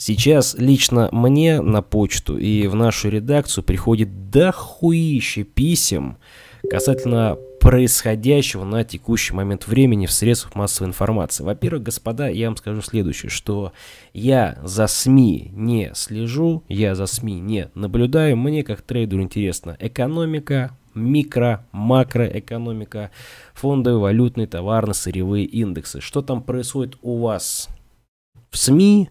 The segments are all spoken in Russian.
Сейчас лично мне на почту и в нашу редакцию приходит дохуище писем касательно происходящего на текущий момент времени в средствах массовой информации. Во-первых, господа, я вам скажу следующее, что я за СМИ не слежу, я за СМИ не наблюдаю. Мне как трейдеру интересна экономика, микро, макроэкономика, фондовые, валютные, товарно-сырьевые индексы. Что там происходит у вас в СМИ,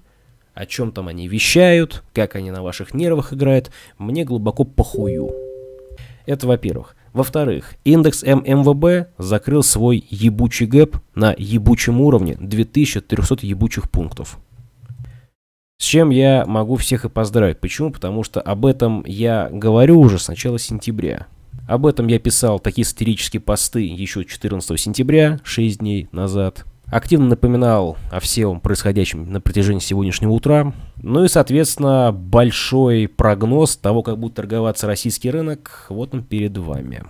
о чем там они вещают, как они на ваших нервах играют, мне глубоко похую. Это во-первых. Во-вторых, индекс ММВБ закрыл свой ебучий гэп на ебучем уровне 2300 ебучих пунктов. С чем я могу всех и поздравить. Почему? Потому что об этом я говорю уже с начала сентября. Об этом я писал такие сатирические посты еще 14 сентября, 6 дней назад активно напоминал о всем происходящем на протяжении сегодняшнего утра. Ну и, соответственно, большой прогноз того, как будет торговаться российский рынок, вот он перед вами.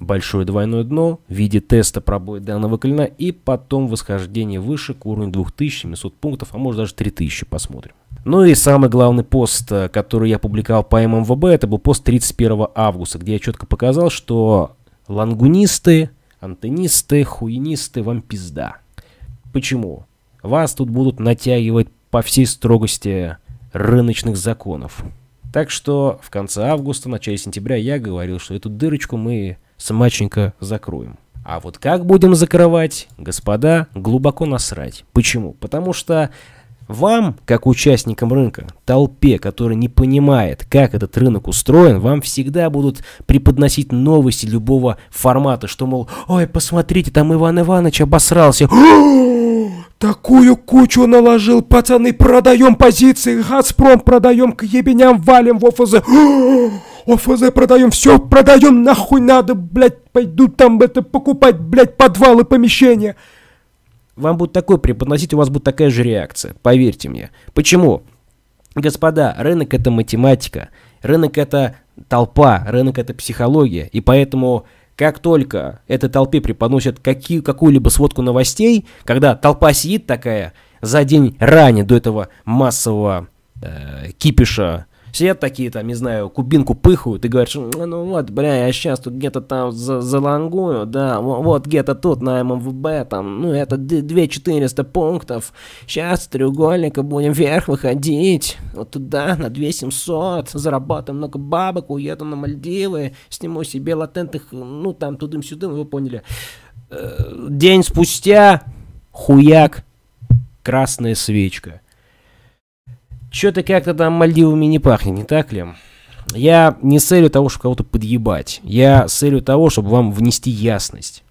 Большое двойное дно в виде теста пробоя данного клина и потом восхождение выше к уровню 2700 пунктов, а может даже 3000 посмотрим. Ну и самый главный пост, который я публиковал по ММВБ, это был пост 31 августа, где я четко показал, что лангунисты, антенисты, хуинисты, вам пизда. Почему? Вас тут будут натягивать по всей строгости рыночных законов. Так что в конце августа, начале сентября я говорил, что эту дырочку мы смаченько закроем. А вот как будем закрывать, господа, глубоко насрать. Почему? Потому что вам, как участникам рынка, толпе, которая не понимает, как этот рынок устроен, вам всегда будут преподносить новости любого формата, что, мол, ой, посмотрите, там Иван Иванович обосрался. Такую кучу наложил, пацаны, продаем позиции, Газпром продаем, к ебеням валим в ОФЗ. ОФЗ продаем, все продаем, нахуй надо, блядь, пойду там это покупать, блядь, подвалы, помещения вам будет такое преподносить, у вас будет такая же реакция, поверьте мне. Почему? Господа, рынок это математика, рынок это толпа, рынок это психология, и поэтому как только этой толпе преподносят какие, какую-либо сводку новостей, когда толпа сидит такая за день ранее до этого массового э, кипиша Сидят такие там, не знаю, кубинку пыхают и говоришь, ну вот, бля, я сейчас тут где-то там за залангую, да, вот где-то тут на ММВБ, там, ну это 2400 пунктов, сейчас треугольника будем вверх выходить, вот туда на 2700, заработаем много бабок, уеду на Мальдивы, сниму себе латентных, ну там тудым-сюдым, вы поняли. Э, день спустя хуяк, красная свечка – что то как-то там Мальдивами не пахнет, не так ли? Я не с целью того, чтобы кого-то подъебать. Я с целью того, чтобы вам внести ясность.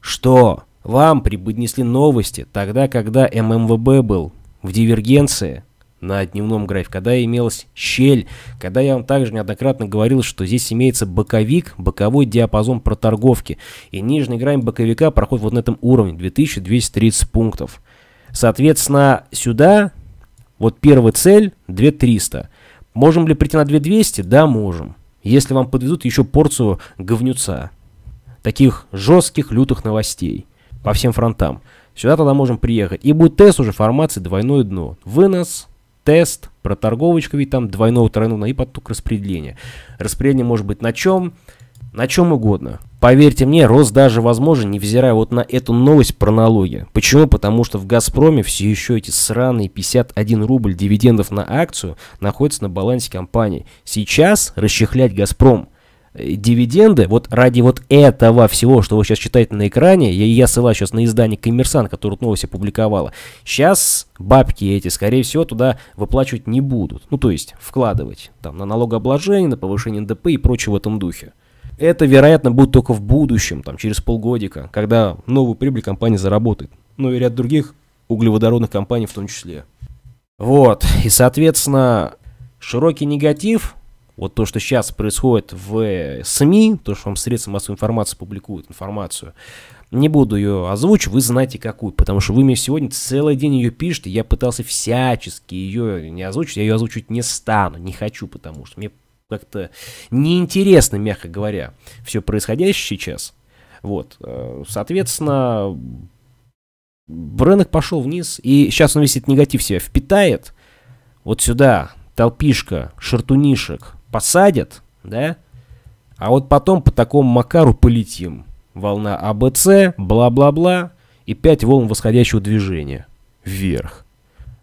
Что вам преподнесли новости тогда, когда ММВБ был в дивергенции на дневном графике, когда имелась щель, когда я вам также неоднократно говорил, что здесь имеется боковик, боковой диапазон проторговки, и нижняя грань боковика проходит вот на этом уровне, 2230 пунктов. Соответственно, сюда вот первая цель 2300. Можем ли прийти на 2200? Да, можем. Если вам подвезут еще порцию говнюца. Таких жестких, лютых новостей. По всем фронтам. Сюда тогда можем приехать. И будет тест уже формации двойное дно. Вынос, тест, проторговочка ведь там двойного, тройного и поток распределения. Распределение может быть на чем? На чем угодно. Поверьте мне, рост даже возможен, невзирая вот на эту новость про налоги. Почему? Потому что в «Газпроме» все еще эти сраные 51 рубль дивидендов на акцию находятся на балансе компании. Сейчас расчехлять «Газпром» э, дивиденды, вот ради вот этого всего, что вы сейчас читаете на экране, я, я ссылаюсь сейчас на издание «Коммерсант», которое новость опубликовала, сейчас бабки эти, скорее всего, туда выплачивать не будут. Ну, то есть, вкладывать там на налогообложение, на повышение НДП и прочее в этом духе. Это, вероятно, будет только в будущем, там, через полгодика, когда новую прибыль компания заработает. Ну и ряд других углеводородных компаний в том числе. Вот, и, соответственно, широкий негатив, вот то, что сейчас происходит в э, СМИ, то, что вам средства массовой информации публикуют информацию, не буду ее озвучивать, вы знаете какую, потому что вы мне сегодня целый день ее пишете, я пытался всячески ее не озвучить, я ее озвучивать не стану, не хочу, потому что мне как-то неинтересно, мягко говоря, все происходящее сейчас. Вот, э, соответственно, рынок пошел вниз, и сейчас он весь этот негатив себя впитает, вот сюда толпишка шартунишек посадят, да, а вот потом по такому Макару полетим. Волна АБЦ, бла-бла-бла, и пять волн восходящего движения вверх.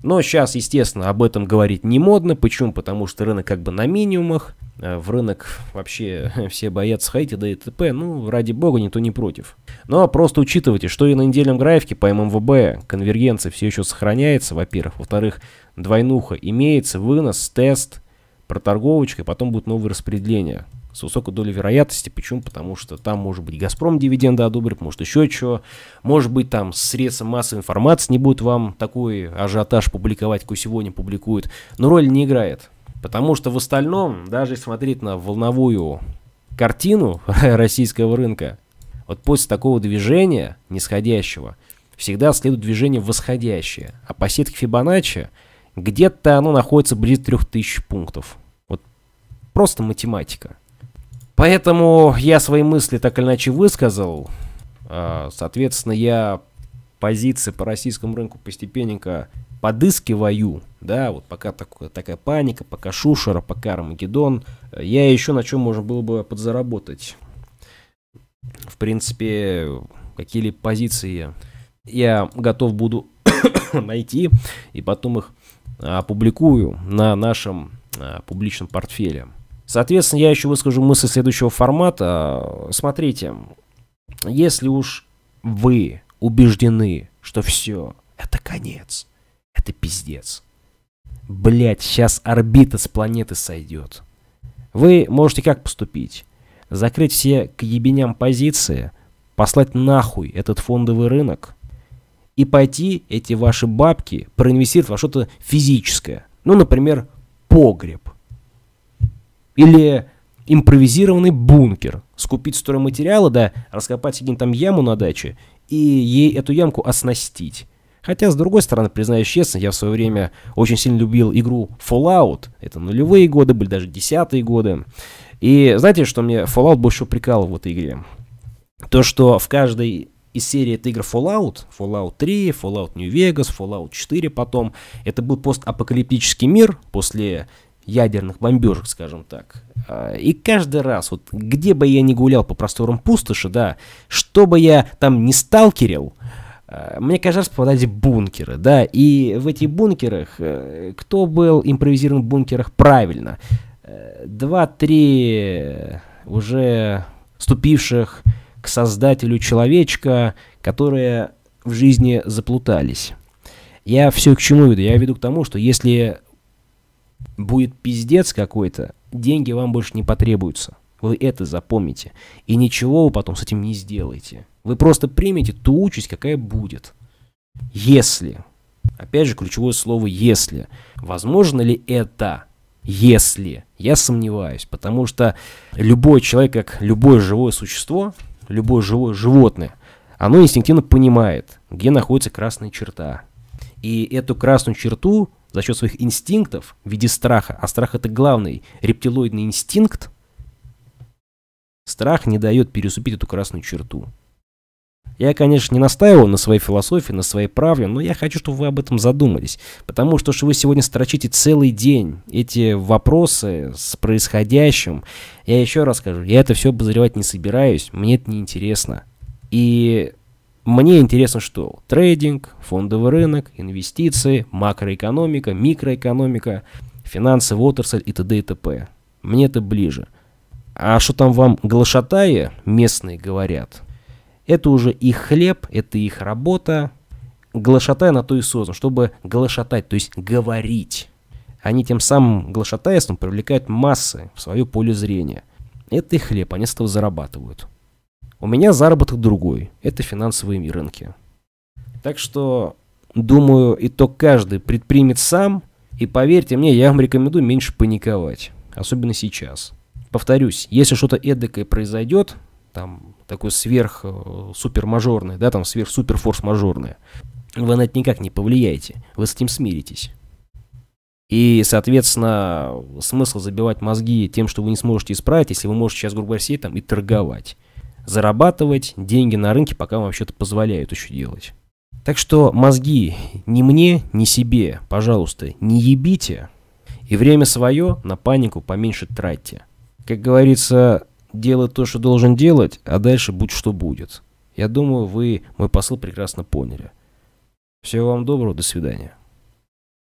Но сейчас, естественно, об этом говорить не модно. Почему? Потому что рынок как бы на минимумах, э, в рынок вообще все боятся сходить, да и т.п. Ну, ради бога, никто не против. Но ну, а просто учитывайте, что и на недельном графике по ММВБ конвергенция все еще сохраняется, во-первых. Во-вторых, двойнуха имеется, вынос, тест, проторговочка, и потом будет новое распределение с высокой долей вероятности. Почему? Потому что там может быть «Газпром» дивиденды одобрит, может еще что. Может быть там средства массовой информации не будут вам такой ажиотаж публиковать, какой сегодня публикуют. Но роль не играет. Потому что в остальном, даже смотреть на волновую картину российского рынка, вот после такого движения нисходящего, всегда следует движение восходящее. А по сетке Фибоначчи где-то оно находится близ 3000 пунктов. Вот просто математика. Поэтому я свои мысли так или иначе высказал. А, соответственно, я позиции по российскому рынку постепенненько подыскиваю, да, вот пока такая, такая паника, пока Шушера, пока Армагеддон, я еще на чем можно было бы подзаработать. В принципе, какие ли позиции я готов буду найти и потом их опубликую а, на нашем а, публичном портфеле. Соответственно, я еще выскажу мысль следующего формата. Смотрите, если уж вы убеждены, что все, это конец, это пиздец. Блять, сейчас орбита с планеты сойдет. Вы можете как поступить? Закрыть все к ебеням позиции, послать нахуй этот фондовый рынок и пойти эти ваши бабки проинвестировать во что-то физическое. Ну, например, погреб. Или импровизированный бункер. Скупить стройматериалы, да, раскопать один там яму на даче и ей эту ямку оснастить. Хотя, с другой стороны, признаюсь честно, я в свое время очень сильно любил игру Fallout. Это нулевые годы, были даже десятые годы. И знаете, что мне Fallout больше всего прикалывал в этой игре? То, что в каждой из серии игр Fallout, Fallout 3, Fallout New Vegas, Fallout 4 потом. Это был постапокалиптический мир после ядерных бомбежек, скажем так. А, и каждый раз, вот где бы я ни гулял по просторам пустоши, да, что бы я там не сталкерил, а, мне каждый попадались бункеры, да, и в этих бункерах, э, кто был импровизирован в бункерах правильно? Э, два-три уже ступивших к создателю человечка, которые в жизни заплутались. Я все к чему веду? Я веду к тому, что если будет пиздец какой-то, деньги вам больше не потребуются. Вы это запомните. И ничего вы потом с этим не сделаете. Вы просто примете ту участь, какая будет. Если. Опять же, ключевое слово «если». Возможно ли это? Если. Я сомневаюсь, потому что любой человек, как любое живое существо, любое живое животное, оно инстинктивно понимает, где находится красная черта. И эту красную черту за счет своих инстинктов в виде страха, а страх это главный рептилоидный инстинкт, страх не дает переступить эту красную черту. Я, конечно, не настаиваю на своей философии, на своей правде, но я хочу, чтобы вы об этом задумались. Потому что, что вы сегодня строчите целый день эти вопросы с происходящим, я еще раз скажу, я это все обозревать не собираюсь, мне это неинтересно. И мне интересно, что трейдинг, фондовый рынок, инвестиции, макроэкономика, микроэкономика, финансовая отрасль и т.д. и т.п. Мне это ближе. А что там вам глашатаи местные говорят? Это уже их хлеб, это их работа. Глашатай на то и создан, чтобы глашатать, то есть говорить. Они тем самым глашатайством привлекают массы в свое поле зрения. Это их хлеб, они с этого зарабатывают. У меня заработок другой. Это финансовые рынки. Так что, думаю, итог каждый предпримет сам. И поверьте мне, я вам рекомендую меньше паниковать. Особенно сейчас. Повторюсь, если что-то эдакое произойдет, там, такой сверх э, супер мажорное, да, там сверх супер форс мажорное, вы на это никак не повлияете, вы с этим смиритесь. И, соответственно, смысл забивать мозги тем, что вы не сможете исправить, если вы можете сейчас, грубо говоря, сидеть там и торговать зарабатывать деньги на рынке, пока вам вообще-то позволяют еще делать. Так что мозги ни мне, ни себе, пожалуйста, не ебите. И время свое на панику поменьше тратьте. Как говорится, делай то, что должен делать, а дальше будь что будет. Я думаю, вы мой посыл прекрасно поняли. Всего вам доброго, до свидания.